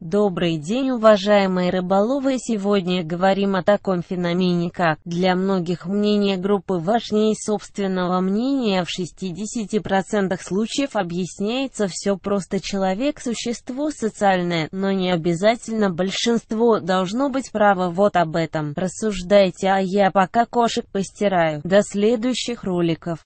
Добрый день, уважаемые рыболовы! Сегодня говорим о таком феномене, как для многих мнение группы важнее собственного мнения. В 60% случаев объясняется все просто человек – существо социальное, но не обязательно большинство должно быть право вот об этом. Рассуждайте, а я пока кошек постираю. До следующих роликов.